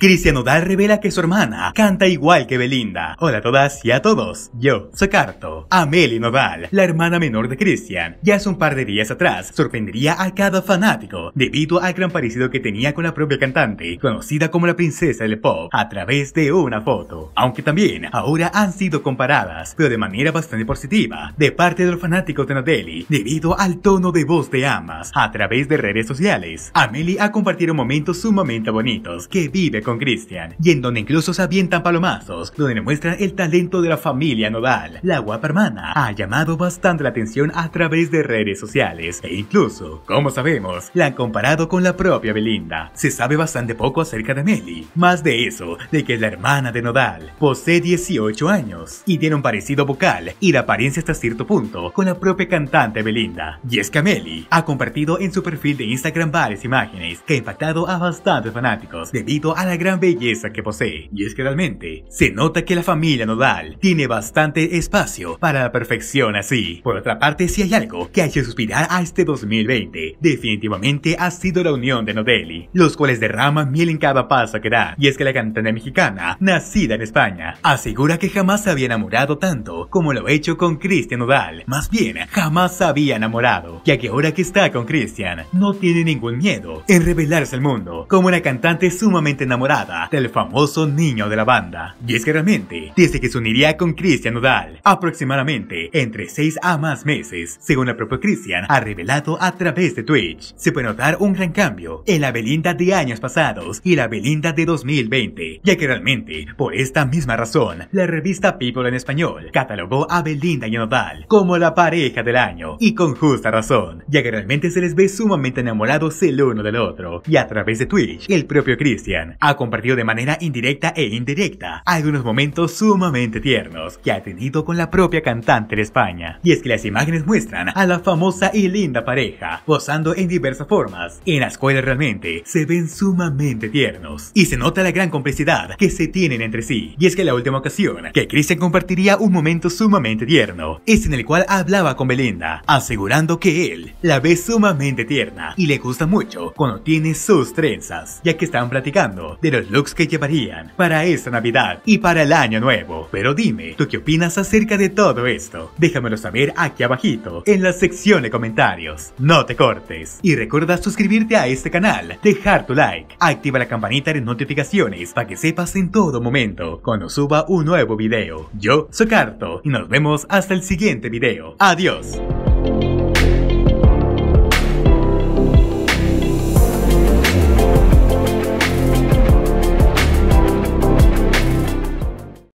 Cristian Nodal revela que su hermana canta igual que Belinda. Hola a todas y a todos, yo soy Carto. Amelie Nodal, la hermana menor de Cristian, ya hace un par de días atrás sorprendería a cada fanático debido al gran parecido que tenía con la propia cantante, conocida como la princesa del pop, a través de una foto. Aunque también ahora han sido comparadas, pero de manera bastante positiva, de parte de los fanáticos de Nodelli, debido al tono de voz de ambas a través de redes sociales. Amelie ha compartido momentos sumamente bonitos que vive con con Christian, y en donde incluso se avientan palomazos, donde demuestran el talento de la familia Nodal. La guapa hermana ha llamado bastante la atención a través de redes sociales, e incluso, como sabemos, la han comparado con la propia Belinda. Se sabe bastante poco acerca de Meli, más de eso, de que es la hermana de Nodal, posee 18 años, y tiene un parecido vocal y la apariencia hasta cierto punto con la propia cantante Belinda. Y es que Melly ha compartido en su perfil de Instagram varias imágenes que ha impactado a bastantes fanáticos debido a la gran belleza que posee, y es que realmente se nota que la familia nodal tiene bastante espacio para la perfección así. Por otra parte, si hay algo que ha hecho suspirar a este 2020, definitivamente ha sido la unión de Nodelli, los cuales derraman miel en cada paso que da, y es que la cantante mexicana, nacida en España, asegura que jamás se había enamorado tanto como lo ha hecho con Cristian Nodal, más bien jamás había enamorado, ya que ahora que está con Cristian, no tiene ningún miedo en revelarse al mundo como una cantante sumamente enamorada del famoso niño de la banda. Y es que realmente, desde que se uniría con Cristian Nodal, aproximadamente entre 6 a más meses, según la propia Cristian ha revelado a través de Twitch, se puede notar un gran cambio en la Belinda de años pasados y la Belinda de 2020, ya que realmente, por esta misma razón, la revista People en español catalogó a Belinda y Nodal como la pareja del año, y con justa razón, ya que realmente se les ve sumamente enamorados el uno del otro, y a través de Twitch, el propio Cristian ha compartido de manera indirecta e indirecta algunos momentos sumamente tiernos que ha tenido con la propia cantante de España. Y es que las imágenes muestran a la famosa y linda pareja posando en diversas formas, en las cuales realmente se ven sumamente tiernos y se nota la gran complicidad que se tienen entre sí. Y es que la última ocasión que Christian compartiría un momento sumamente tierno es en el cual hablaba con Belinda, asegurando que él la ve sumamente tierna y le gusta mucho cuando tiene sus trenzas, ya que están platicando de los looks que llevarían para esta Navidad y para el año nuevo. Pero dime, ¿tú qué opinas acerca de todo esto? Déjamelo saber aquí abajito, en la sección de comentarios. No te cortes. Y recuerda suscribirte a este canal, dejar tu like, activa la campanita de notificaciones para que sepas en todo momento cuando suba un nuevo video. Yo soy Carto y nos vemos hasta el siguiente video. Adiós.